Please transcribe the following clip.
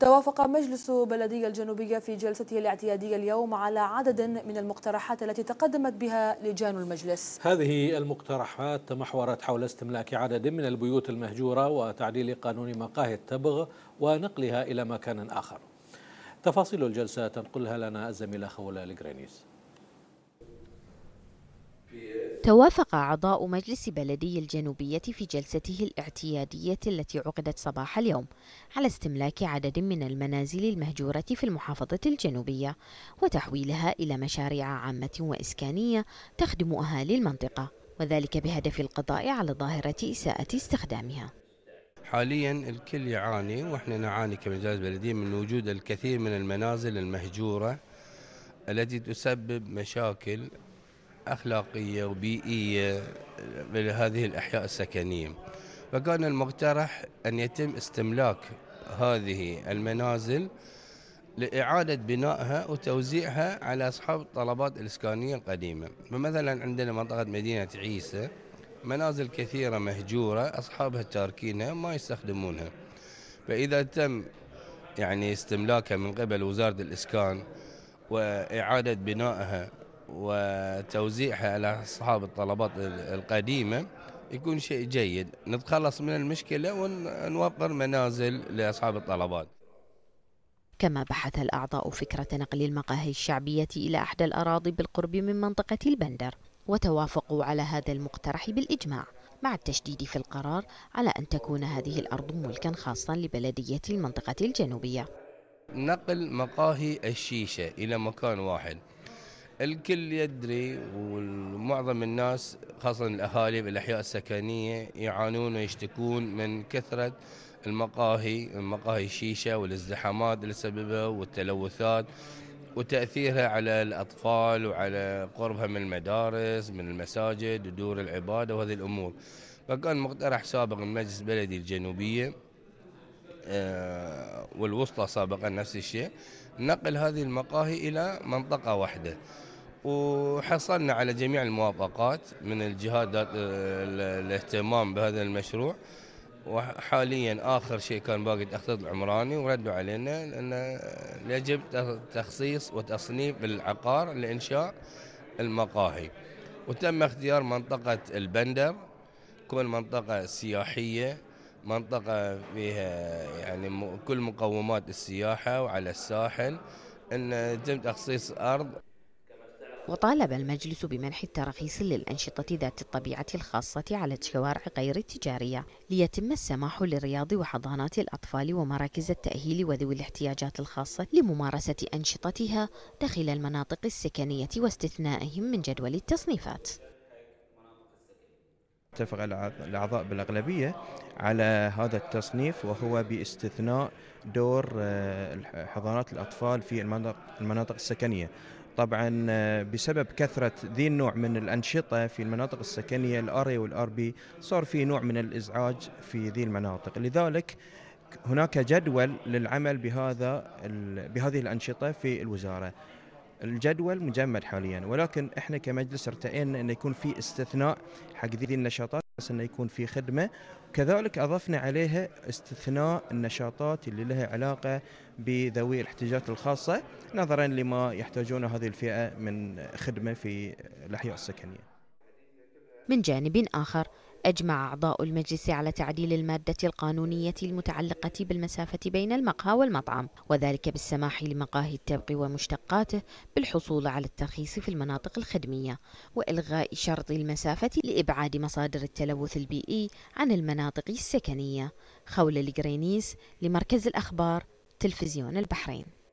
توافق مجلس بلدية الجنوبية في جلسته الاعتيادية اليوم على عدد من المقترحات التي تقدمت بها لجان المجلس هذه المقترحات تمحورت حول استملاك عدد من البيوت المهجورة وتعديل قانون مقاهي التبغ ونقلها إلى مكان آخر تفاصيل الجلسة تنقلها لنا الزميلة خولة الجرينيس توافق أعضاء مجلس بلدي الجنوبية في جلسته الاعتيادية التي عقدت صباح اليوم على استملاك عدد من المنازل المهجورة في المحافظة الجنوبية وتحويلها إلى مشاريع عامة وإسكانية تخدم أهالي المنطقة وذلك بهدف القضاء على ظاهرة إساءة استخدامها حاليا الكل يعاني واحنا نعاني كمجالس بلدية من وجود الكثير من المنازل المهجورة التي تسبب مشاكل أخلاقية وبيئية لهذه الأحياء السكنية فكان المقترح أن يتم استملاك هذه المنازل لإعادة بنائها وتوزيعها على أصحاب الطلبات الإسكانية القديمة فمثلا عندنا منطقة مدينة عيسى منازل كثيرة مهجورة أصحابها تاركينها ما يستخدمونها فإذا تم يعني استملاكها من قبل وزارة الإسكان وإعادة بنائها وتوزيعها على أصحاب الطلبات القديمة يكون شيء جيد نتخلص من المشكلة ونوفر منازل لأصحاب الطلبات كما بحث الأعضاء فكرة نقل المقاهي الشعبية إلى إحدى الأراضي بالقرب من منطقة البندر وتوافقوا على هذا المقترح بالإجماع مع التشديد في القرار على أن تكون هذه الأرض ملكا خاصا لبلدية المنطقة الجنوبية نقل مقاهي الشيشة إلى مكان واحد الكل يدري ومعظم الناس خاصة الأهالي بالأحياء السكنية يعانون ويشتكون من كثرة المقاهي المقاهي الشيشة والازدحامات اللي سببها والتلوثات وتأثيرها على الأطفال وعلى قربها من المدارس من المساجد ودور العبادة وهذه الأمور فكان مقترح سابق من مجلس بلدي الجنوبية آه، والوسطى سابقا نفس الشيء نقل هذه المقاهي إلى منطقة واحدة وحصلنا على جميع الموافقات من الجهات آه، الاهتمام بهذا المشروع وحاليا اخر شيء كان باقي تخطيط العمراني وردوا علينا لان يجب تخصيص وتصنيف العقار لانشاء المقاهي وتم اختيار منطقه البندر كون منطقه سياحيه منطقة فيها يعني كل مقومات السياحة وعلى الساحل أن تم تخصيص أرض وطالب المجلس بمنح التراخيص للأنشطة ذات الطبيعة الخاصة على الشوارع غير التجارية ليتم السماح للرياض وحضانات الأطفال ومراكز التأهيل وذوي الاحتياجات الخاصة لممارسة أنشطتها داخل المناطق السكنية واستثنائهم من جدول التصنيفات اتفق الأعضاء بالأغلبية على هذا التصنيف وهو باستثناء دور آه، حضانات الأطفال في المناطق, المناطق السكنية طبعا آه، بسبب كثرة ذي النوع من الأنشطة في المناطق السكنية الار والار بي صار في نوع من الإزعاج في ذي المناطق لذلك هناك جدول للعمل بهذا بهذه الأنشطة في الوزارة الجدول مجمد حاليا ولكن احنا كمجلس ارتئينا انه يكون في استثناء حق ذي النشاطات بس انه يكون في خدمه كذلك اضفنا عليها استثناء النشاطات اللي لها علاقه بذوي الاحتياجات الخاصه نظرا لما يحتاجونه هذه الفئه من خدمه في الاحياء السكنيه. من جانب اخر أجمع أعضاء المجلس على تعديل المادة القانونية المتعلقة بالمسافة بين المقهى والمطعم وذلك بالسماح لمقاهي التبغ ومشتقاته بالحصول على الترخيص في المناطق الخدمية وإلغاء شرط المسافة لإبعاد مصادر التلوث البيئي عن المناطق السكنية خولة الجرينيس لمركز الأخبار تلفزيون البحرين